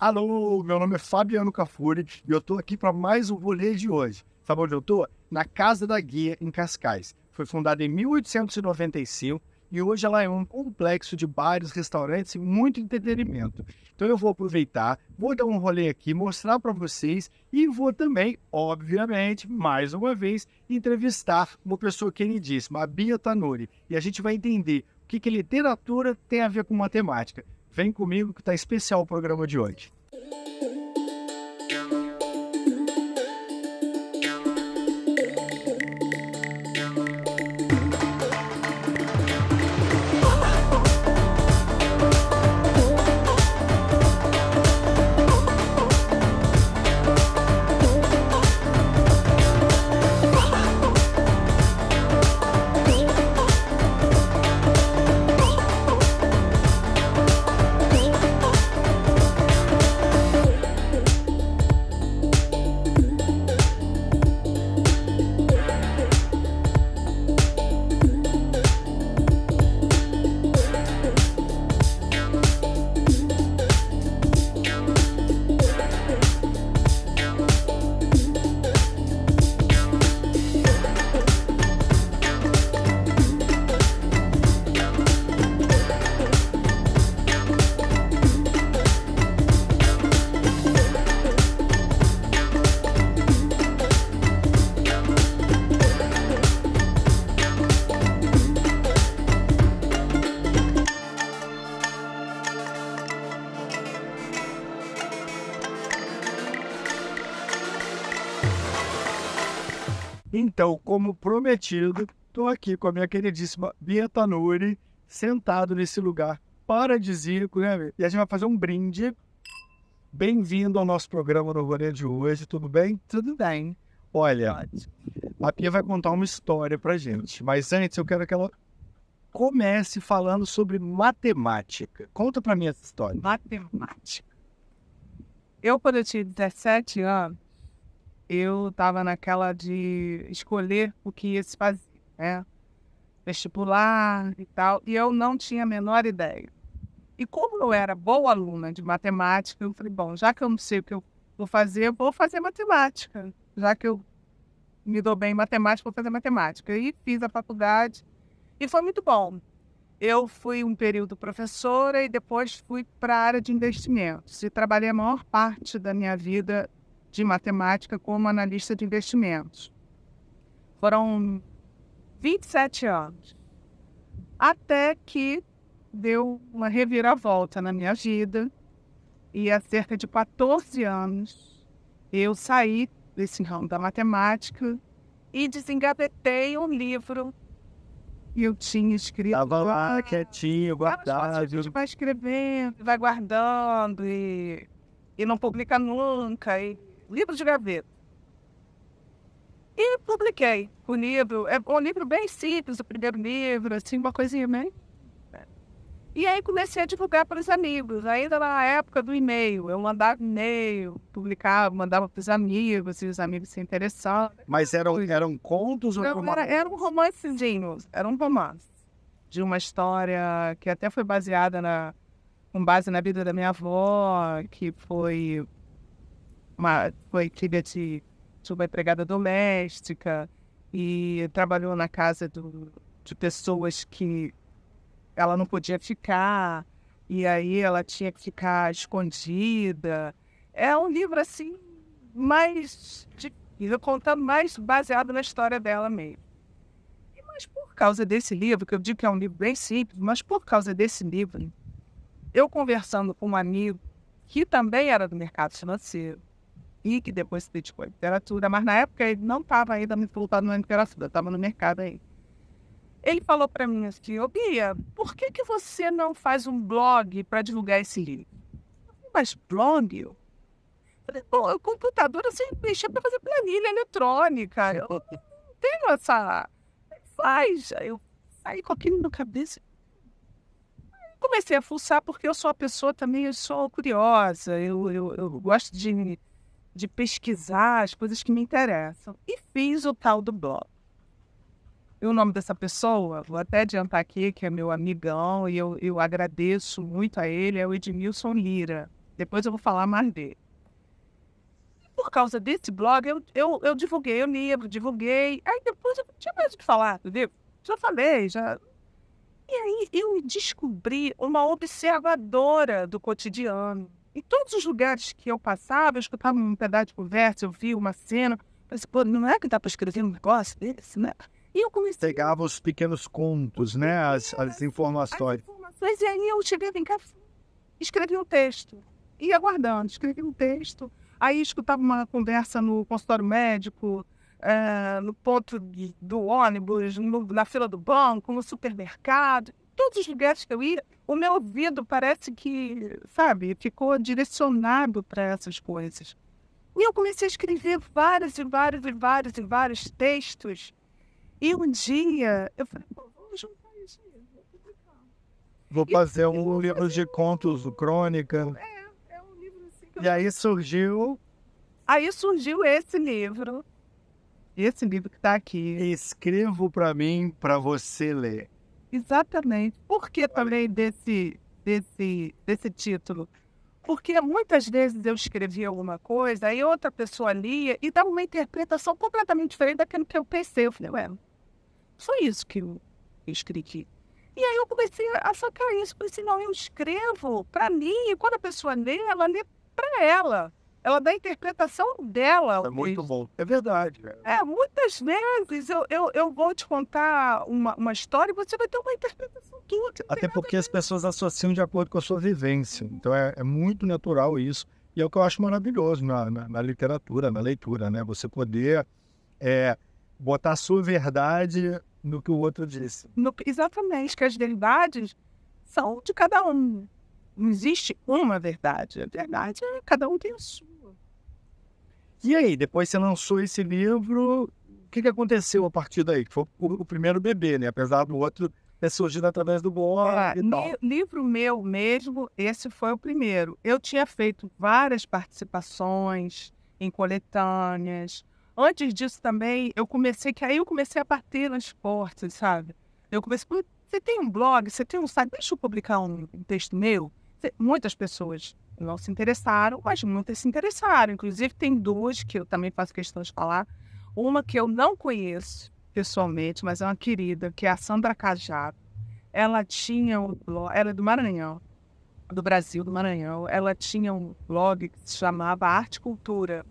Alô, meu nome é Fabiano Cafuri e eu tô aqui para mais um rolê de hoje. Sabe onde eu tô? Na Casa da Guia, em Cascais. Foi fundada em 1895 e hoje ela é um complexo de bares, restaurantes e muito entretenimento. Então eu vou aproveitar, vou dar um rolê aqui, mostrar para vocês e vou também, obviamente, mais uma vez, entrevistar uma pessoa queridíssima, a Bia Tanuri. E a gente vai entender o que, que literatura tem a ver com matemática. Vem comigo que tá especial o programa de hoje. como prometido, estou aqui com a minha queridíssima Bia Tanuri, sentado nesse lugar paradisíaco, né? E a gente vai fazer um brinde. Bem-vindo ao nosso programa no Roné de hoje, tudo bem? Tudo bem. Olha, a Pia vai contar uma história pra gente, mas antes eu quero que ela comece falando sobre matemática. Conta pra mim essa história. Matemática. Eu, quando eu tinha 17 anos, eu estava naquela de escolher o que ia se fazer, né? Vestibular e tal, e eu não tinha a menor ideia. E como eu era boa aluna de matemática, eu falei, bom, já que eu não sei o que eu vou fazer, eu vou fazer matemática. Já que eu me dou bem em matemática, vou fazer matemática. E fiz a faculdade e foi muito bom. Eu fui um período professora e depois fui para a área de investimentos. E trabalhei a maior parte da minha vida de matemática como analista de investimentos. Foram 27 anos. Até que deu uma reviravolta na minha vida e há cerca de 14 anos eu saí desse ramo da matemática e desengavetei um livro que eu tinha escrito. Estava lá quietinho, guardado. A gente vai escrevendo, vai guardando e, e não publica nunca. E livro de gaveta. E publiquei o livro. É um livro bem simples, o primeiro livro, assim, uma coisinha bem. É. E aí comecei a divulgar para os amigos, ainda na época do e-mail. Eu mandava e-mail, publicava, mandava para os amigos, e os amigos se interessavam. Mas eram, eram contos ou romances? Era, era um romancezinho, era um romance. De uma história que até foi baseada na, com base na vida da minha avó, que foi uma, foi filha de, de uma empregada doméstica e trabalhou na casa do, de pessoas que ela não podia ficar, e aí ela tinha que ficar escondida. É um livro assim, mais. De, contando mais baseado na história dela mesmo. E, mas por causa desse livro, que eu digo que é um livro bem simples, mas por causa desse livro, eu conversando com um amigo que também era do mercado financeiro, que depois se dedicou à literatura, mas na época ele não estava ainda me voltado na literatura, estava no mercado aí. Ele falou para mim assim, ô Bia, por que, que você não faz um blog para divulgar esse livro? Mas blog? Eu falei, Bom, o computador assim, sempre mexia para fazer planilha eletrônica, eu não tenho essa... Faz, eu saí com aquilo na cabeça, comecei a fuçar porque eu sou uma pessoa também, eu sou curiosa, eu, eu, eu gosto de de pesquisar as coisas que me interessam. E fiz o tal do blog. E o nome dessa pessoa, vou até adiantar aqui, que é meu amigão, e eu, eu agradeço muito a ele, é o Edmilson Lira. Depois eu vou falar mais dele. E por causa desse blog, eu, eu, eu divulguei o livro, divulguei. Aí depois eu tinha mais o que falar entendeu? Já falei, já. E aí eu descobri uma observadora do cotidiano em todos os lugares que eu passava, eu escutava um pedaço de conversa, eu via uma cena. Mas, pô, não é que dá para escrever um negócio desse, né? E eu comecei. Pegava os pequenos contos, né? As, as informações. As informações. E aí eu cheguei, vem cá, escrevi um texto. E aguardando, escrevi um texto. Aí escutava uma conversa no consultório médico, é, no ponto de, do ônibus, no, na fila do banco, no supermercado. Todos os lugares que eu ia, o meu ouvido parece que, sabe, ficou direcionado para essas coisas. E eu comecei a escrever vários e vários e vários e vários textos. E um dia eu falei, Pô, vou juntar isso vou fazer um vou livro fazer... de contos, crônica. É, é um livro assim que E eu... aí surgiu. Aí surgiu esse livro. Esse livro que está aqui. Escrevo para mim, para você ler. Exatamente. Por que também desse, desse, desse título? Porque muitas vezes eu escrevi alguma coisa, aí outra pessoa lia e dava uma interpretação completamente diferente daquilo que eu pensei. Eu falei, ué, só isso que eu escrevi. E aí eu comecei a sacar isso, pensei, assim, não, eu escrevo para mim, e quando a pessoa lê, ela lê para ela ela dá a interpretação dela. É muito bom. É verdade. É, é muitas vezes eu, eu, eu, vou te contar uma, uma história e você vai ter uma interpretação tua. Até porque as pessoas associam de acordo com a sua vivência. Então é, é muito natural isso. E é o que eu acho maravilhoso na, na, na literatura, na leitura, né? Você poder é, botar a sua verdade no que o outro disse. No, exatamente, que as verdades são de cada um. Não existe uma verdade. A verdade é cada um tem a sua. E aí, depois você lançou esse livro, o que, que aconteceu a partir daí? Foi o, o primeiro bebê, né? Apesar do outro ter surgido através do blog ah, e tal. Livro meu mesmo, esse foi o primeiro. Eu tinha feito várias participações em coletâneas. Antes disso também, eu comecei, que aí eu comecei a bater nas portas, sabe? Eu comecei, você tem um blog, você tem um site, deixa eu publicar um, um texto meu muitas pessoas não se interessaram, mas muitas se interessaram. Inclusive, tem duas que eu também faço questão de falar. Uma que eu não conheço pessoalmente, mas é uma querida, que é a Sandra Cajado. Ela tinha um blog, ela é do Maranhão, do Brasil, do Maranhão. Ela tinha um blog que se chamava Arte Cultura.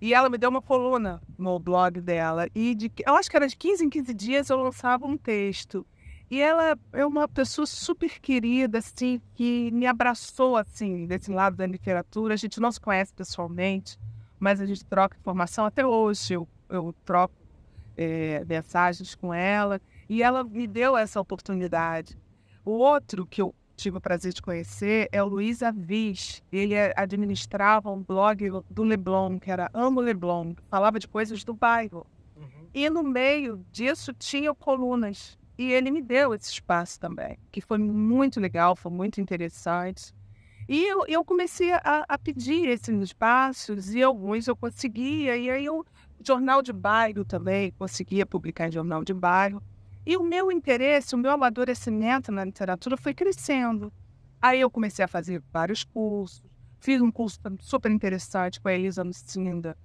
E ela me deu uma coluna no blog dela. E de, eu acho que era de 15 em 15 dias eu lançava um texto. E ela é uma pessoa super querida, assim, que me abraçou, assim, desse lado da literatura. A gente não se conhece pessoalmente, mas a gente troca informação. Até hoje eu, eu troco é, mensagens com ela. E ela me deu essa oportunidade. O outro que eu tive o prazer de conhecer é o Luiz Avis. Ele é, administrava um blog do Leblon, que era Amo Leblon. Falava de coisas do bairro. Uhum. E no meio disso tinha colunas e ele me deu esse espaço também, que foi muito legal, foi muito interessante. E eu, eu comecei a, a pedir esses espaços, e alguns eu conseguia, e aí o jornal de bairro também, conseguia publicar em jornal de bairro. E o meu interesse, o meu amadurecimento na literatura foi crescendo. Aí eu comecei a fazer vários cursos, fiz um curso super interessante com a Elisa Lucinda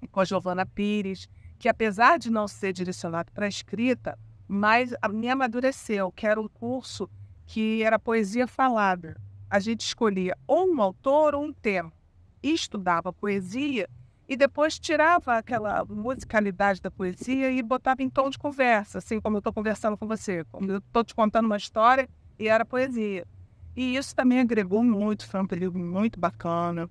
e com a Giovana Pires, que apesar de não ser direcionado para a escrita, mas me amadureceu, que era um curso que era poesia falada. A gente escolhia ou um autor ou um tema, e estudava poesia e depois tirava aquela musicalidade da poesia e botava em tom de conversa, assim como eu estou conversando com você, como eu estou te contando uma história e era poesia. E isso também agregou muito, foi um período muito bacana.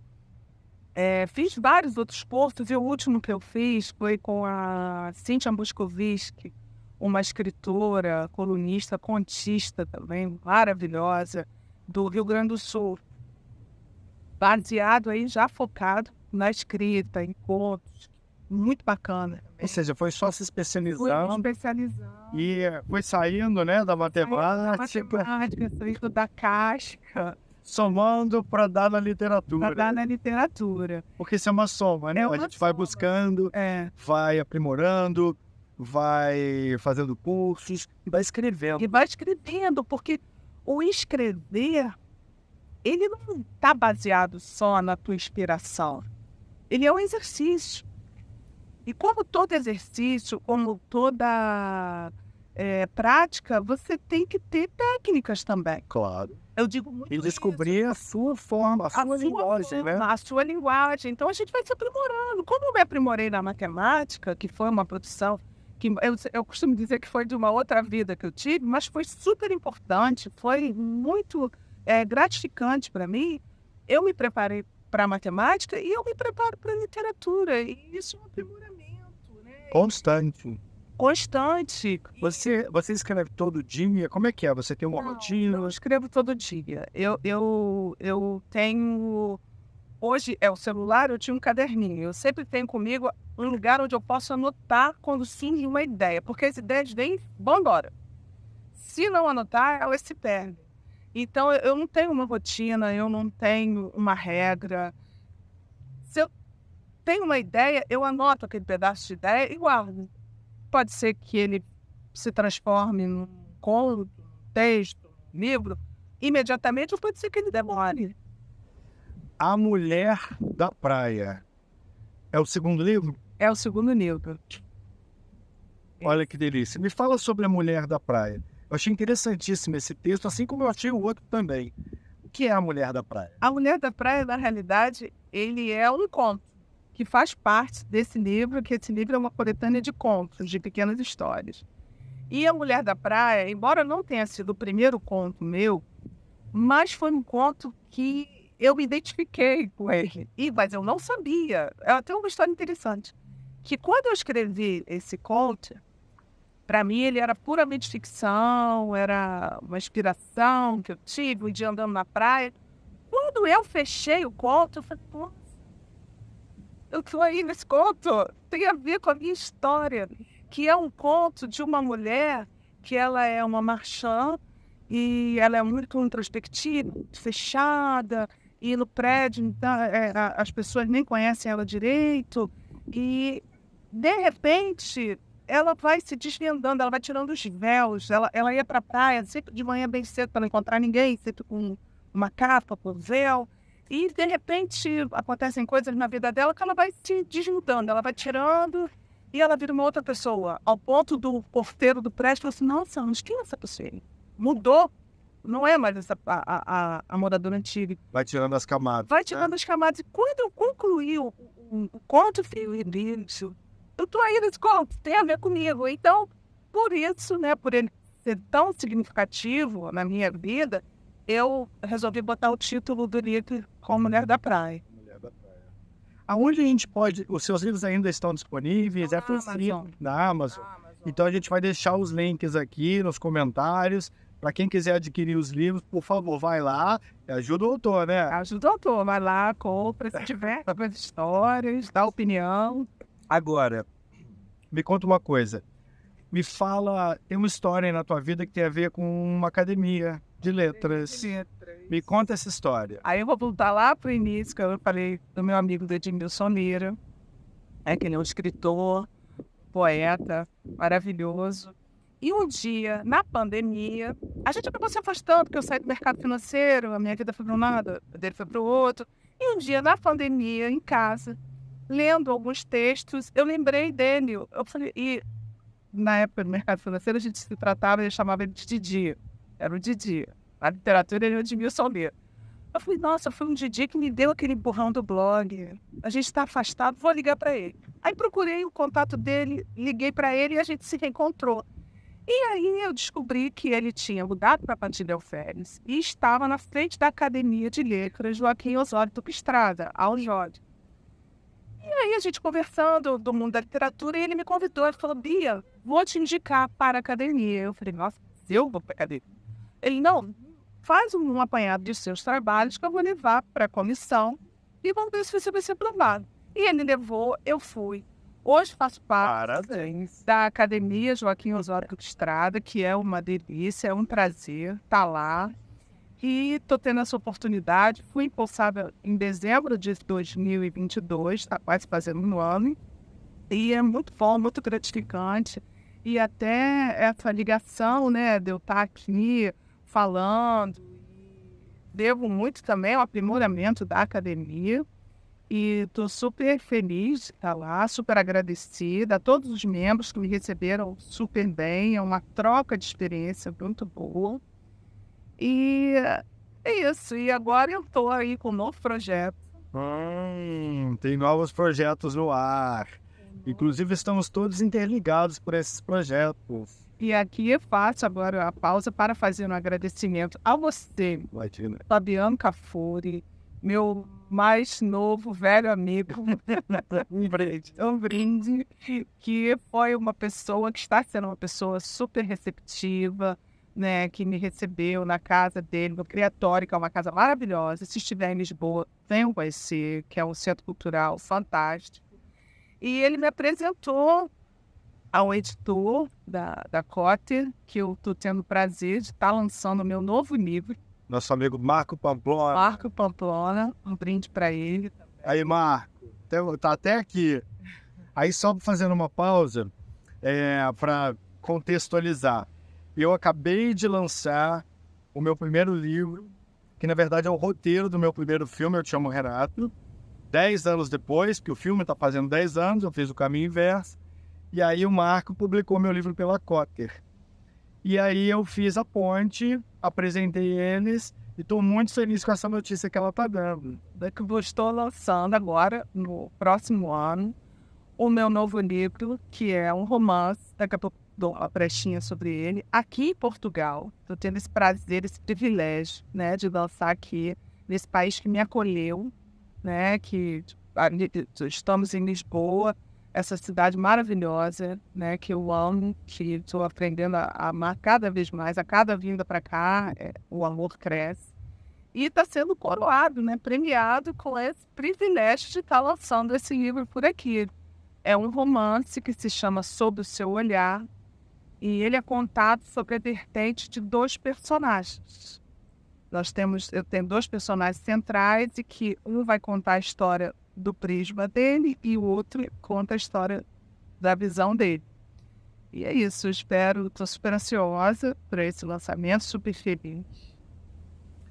É, fiz vários outros cursos e o último que eu fiz foi com a Cintia Moscovici, uma escritora, colunista, contista também, maravilhosa, do Rio Grande do Sul, baseado aí, já focado na escrita, em contos, muito bacana. Ou seja, foi só se especializando. Foi especializando. E foi saindo, né, da matemática. da matemática, tipo, saindo da casca. Somando para dar na literatura. Para dar na literatura. Porque isso é uma soma, né? É uma a gente soma. vai buscando, é. vai aprimorando, vai fazendo cursos e vai escrevendo. E vai escrevendo, porque o escrever, ele não está baseado só na tua inspiração. Ele é um exercício. E como todo exercício, como toda é, prática, você tem que ter técnicas também. Claro. Eu digo muito E descobrir isso. a sua forma, a sua, a sua linguagem, né? forma, né? A sua linguagem. Então a gente vai se aprimorando. Como eu me aprimorei na matemática, que foi uma produção que eu, eu costumo dizer que foi de uma outra vida que eu tive, mas foi super importante, foi muito é, gratificante para mim. Eu me preparei para matemática e eu me preparo para literatura, e isso é um aprimoramento. Né? Constante. Constante. Você, você escreve todo dia? Como é que é? Você tem uma não, rotina? Eu escrevo todo dia. Eu, eu, eu tenho. Hoje é o celular, eu tinha um caderninho. Eu sempre tenho comigo um lugar onde eu posso anotar quando surge uma ideia, porque as ideias vêm, bom, embora. Se não anotar, elas se perdem. Então, eu não tenho uma rotina, eu não tenho uma regra. Se eu tenho uma ideia, eu anoto aquele pedaço de ideia e guardo. Pode ser que ele se transforme num conto, texto, livro, imediatamente, ou pode ser que ele demore. A Mulher da Praia é o segundo livro? É o segundo livro. Olha que delícia. Me fala sobre a mulher da praia. Eu achei interessantíssimo esse texto, assim como eu achei o outro também. O que é a mulher da praia? A mulher da praia, na realidade, ele é um conto que faz parte desse livro, que esse livro é uma coletânea de contos, de pequenas histórias. E a mulher da praia, embora não tenha sido o primeiro conto meu, mas foi um conto que eu me identifiquei com ele. E, mas eu não sabia. É até uma história interessante que quando eu escrevi esse conto, para mim ele era puramente ficção, era uma inspiração que eu tive um dia andando na praia. Quando eu fechei o conto, eu falei, pô, eu tô aí nesse conto, tem a ver com a minha história, que é um conto de uma mulher que ela é uma marchã e ela é muito introspectiva, fechada, e no prédio então, é, as pessoas nem conhecem ela direito. E de repente, ela vai se desvendando, ela vai tirando os véus, ela, ela ia para a praia sempre de manhã bem cedo para não encontrar ninguém, sempre com uma capa, com um véu. E, de repente, acontecem coisas na vida dela que ela vai se desnudando, ela vai tirando e ela vira uma outra pessoa. Ao ponto do porteiro do prédio falar assim, nossa, mas quem é essa pessoa? Mudou. Não é mais essa, a, a, a moradora antiga. Vai tirando as camadas. Vai né? tirando né? as camadas. E quando eu concluí o, o, o conto, o início, eu tô aí nesse conto, tem a ver comigo. Então, por isso, né, por ele ser tão significativo na minha vida, eu resolvi botar o título do livro como Mulher da Praia. Mulher da Praia. Aonde a gente pode. Os seus livros ainda estão disponíveis? É na é Amazon. Na Amazon. Na Amazon. Então a gente vai deixar os links aqui nos comentários. Para quem quiser adquirir os livros, por favor, vai lá. Ajuda o autor, né? Ajuda o autor. Vai lá, compra. Se tiver histórias, dá opinião. Agora, me conta uma coisa. Me fala, tem uma história na tua vida que tem a ver com uma academia de letras. De letras. Me conta essa história. Aí eu vou voltar lá para o início, que eu falei do meu amigo Edmilson Lira, é que ele é um escritor, poeta, maravilhoso. E um dia, na pandemia, a gente acabou se afastando, porque eu saí do mercado financeiro, a minha vida foi para um lado, a dele foi para o outro. E um dia, na pandemia, em casa, lendo alguns textos, eu lembrei dele. Eu falei, e na época no mercado financeiro a gente se tratava e chamava ele de Didi. Era o Didi. Na literatura ele é o Edmilson Lê. Eu falei, nossa, foi um Didi que me deu aquele empurrão do blog. A gente está afastado, vou ligar para ele. Aí procurei o contato dele, liguei para ele e a gente se reencontrou. E aí eu descobri que ele tinha mudado para Patilha Alferes e estava na frente da Academia de Letras Joaquim Osório Tupistrada, ao Jorge aí a gente conversando do mundo da literatura, e ele me convidou, ele falou, Bia, vou te indicar para a academia. Eu falei, nossa, eu vou para a academia. Ele, não, faz um apanhado de seus trabalhos que eu vou levar para a comissão e vamos ver se você vai ser aprovado. E ele levou, eu fui. Hoje faço parte Parabéns. da Academia Joaquim Osório Estrada, que é uma delícia, é um prazer estar tá lá. E estou tendo essa oportunidade. Fui impulsada em dezembro de 2022, está quase fazendo um ano. E é muito bom, muito gratificante. E até essa ligação, né, de eu estar tá aqui falando. Devo muito também ao aprimoramento da academia. E estou super feliz de estar tá lá, super agradecida a todos os membros que me receberam super bem. É uma troca de experiência muito boa. E é isso. E agora eu tô aí com um novo projeto. Hum, tem novos projetos no ar. Uhum. Inclusive, estamos todos interligados por esses projetos. E aqui eu faço agora a pausa para fazer um agradecimento a você, Imagina. Fabiano Cafuri, meu mais novo velho amigo. um brinde. Um brinde. Que foi uma pessoa que está sendo uma pessoa super receptiva, né, que me recebeu na casa dele, no Criatório, que é uma casa maravilhosa. Se estiver em Lisboa, venham conhecer, que é um centro cultural fantástico. E ele me apresentou ao editor da, da Cote, que eu estou tendo o prazer de estar tá lançando o meu novo livro. Nosso amigo Marco Pamplona. Marco Pamplona, um brinde para ele. Também. Aí, Marco, tá até aqui. Aí, só fazendo uma pausa, é, para contextualizar eu acabei de lançar o meu primeiro livro, que na verdade é o roteiro do meu primeiro filme, Eu Te Amo Renato. Dez anos depois, que o filme está fazendo dez anos, eu fiz o caminho inverso. E aí o Marco publicou meu livro pela Cotter. E aí eu fiz a ponte, apresentei eles e estou muito feliz com essa notícia que ela está dando. É que eu estou lançando agora, no próximo ano, o meu novo livro, que é um romance. Daqui a pouco dou uma prestinha sobre ele. Aqui em Portugal, estou tendo esse prazer, esse privilégio, né, de lançar aqui nesse país que me acolheu, né, que estamos em Lisboa, essa cidade maravilhosa, né, que eu amo, que estou aprendendo a amar cada vez mais, a cada vinda para cá, é, o amor cresce. E está sendo coroado, né, premiado com esse privilégio de estar tá lançando esse livro por aqui. É um romance que se chama Sob o Seu Olhar, e ele é contado sobre a vertente de dois personagens. Nós temos, eu tenho dois personagens centrais e que um vai contar a história do prisma dele e o outro conta a história da visão dele. E é isso, eu espero, estou super ansiosa para esse lançamento, super feliz.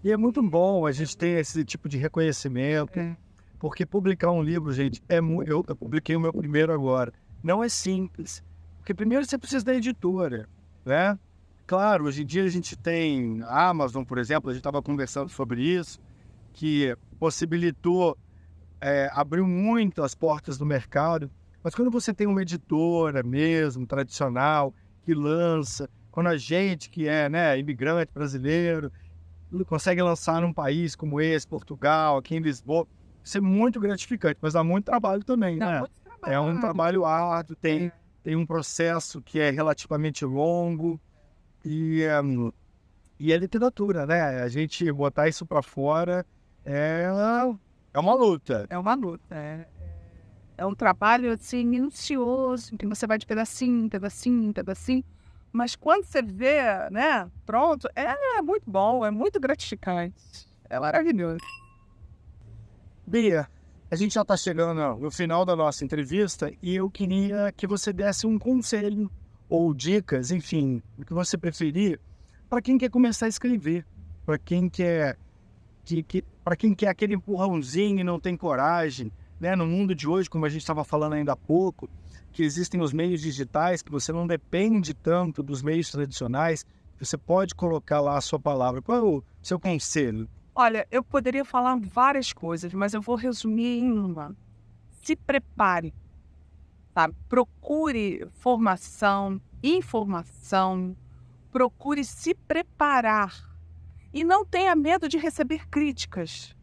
E é muito bom a gente ter esse tipo de reconhecimento, é. porque publicar um livro, gente, é eu, eu publiquei o meu primeiro agora, não é simples. Porque primeiro você precisa da editora, né? Claro, hoje em dia a gente tem Amazon, por exemplo, a gente estava conversando sobre isso, que possibilitou, é, abriu muito as portas do mercado. Mas quando você tem uma editora mesmo, tradicional, que lança, quando a gente que é né, imigrante brasileiro consegue lançar num país como esse, Portugal, aqui em Lisboa, isso é muito gratificante, mas dá muito trabalho também, dá né? Trabalho. É um trabalho árduo, tem. É tem um processo que é relativamente longo e, eh, e é literatura, né? A gente botar isso para fora é, é uma luta. É uma luta, é. É um trabalho, assim, minucioso, que você vai de pedacinho, pedacinho, pedacinho. Mas quando você vê, né, pronto, é, é muito bom, é muito gratificante. É maravilhoso. Bia, a gente já está chegando no final da nossa entrevista e eu queria que você desse um conselho ou dicas, enfim, o que você preferir, para quem quer começar a escrever, para quem quer que, que para quem quer aquele empurrãozinho e não tem coragem, né? No mundo de hoje, como a gente estava falando ainda há pouco, que existem os meios digitais, que você não depende tanto dos meios tradicionais, você pode colocar lá a sua palavra. Qual é o seu conselho Olha, eu poderia falar várias coisas, mas eu vou resumir em uma. Se prepare, sabe? Tá? Procure formação, informação, procure se preparar e não tenha medo de receber críticas.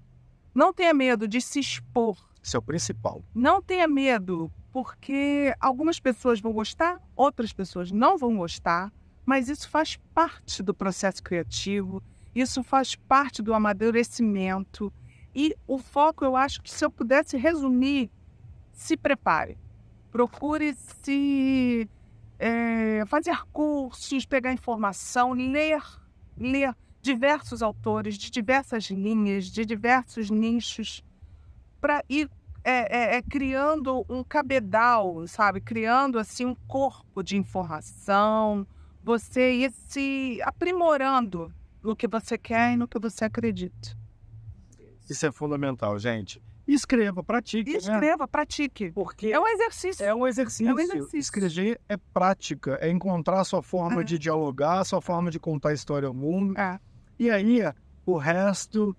Não tenha medo de se expor. Isso é o principal. Não tenha medo, porque algumas pessoas vão gostar, outras pessoas não vão gostar, mas isso faz parte do processo criativo, isso faz parte do amadurecimento. E o foco, eu acho que se eu pudesse resumir, se prepare. Procure se é, fazer cursos, pegar informação, ler, ler diversos autores de diversas linhas, de diversos nichos, para ir é, é, é, criando um cabedal, sabe? Criando assim um corpo de informação, você ir se aprimorando no que você quer e no que você acredita. Isso é fundamental, gente. Escreva, pratique. Né? Escreva, né? pratique. Porque é um exercício. É um exercício. É um exercício. Escrever é prática, é encontrar a sua forma é. de dialogar, a sua forma de contar a história ao mundo. É. E aí, o resto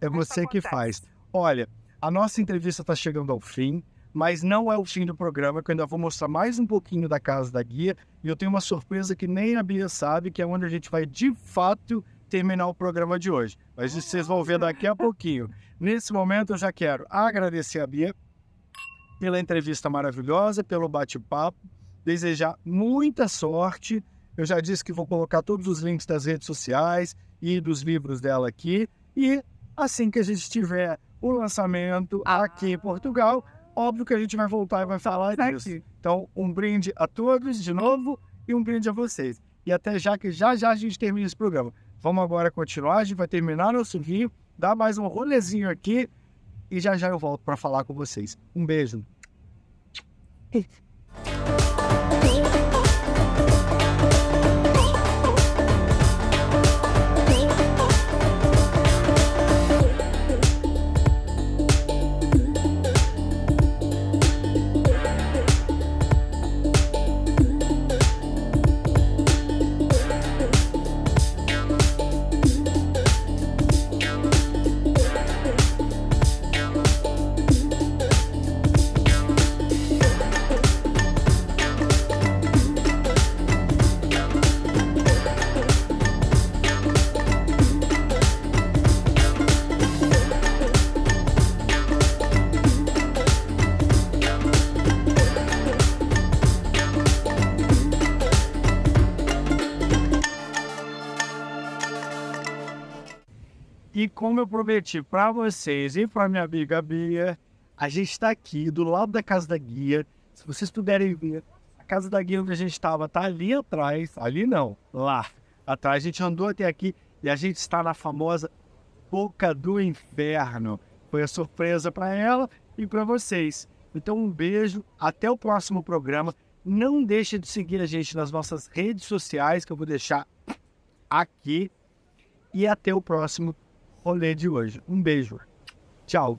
é você que faz. Olha, a nossa entrevista está chegando ao fim. Mas não é o fim do programa, que eu ainda vou mostrar mais um pouquinho da casa da guia. E eu tenho uma surpresa que nem a Bia sabe, que é onde a gente vai de fato terminar o programa de hoje. Mas isso vocês vão ver daqui a pouquinho. Nesse momento, eu já quero agradecer a Bia pela entrevista maravilhosa, pelo bate-papo, desejar muita sorte. Eu já disse que vou colocar todos os links das redes sociais e dos livros dela aqui. E assim que a gente tiver o lançamento ah. aqui em Portugal, óbvio que a gente vai voltar e vai falar disso. Então, um brinde a todos de novo e um brinde a vocês. E até já que já já a gente termina esse programa. Vamos agora continuar, a gente vai terminar nosso rio, dar mais um rolezinho aqui e já já eu volto para falar com vocês. Um beijo. como eu prometi para vocês e para minha amiga Bia, a gente está aqui do lado da Casa da Guia. Se vocês puderem ver, a Casa da Guia onde a gente estava tá ali atrás. Ali não, lá atrás. A gente andou até aqui e a gente está na famosa Boca do Inferno. Foi a surpresa para ela e para vocês. Então um beijo, até o próximo programa. Não deixe de seguir a gente nas nossas redes sociais que eu vou deixar aqui e até o próximo rolê de hoje. Um beijo. Tchau.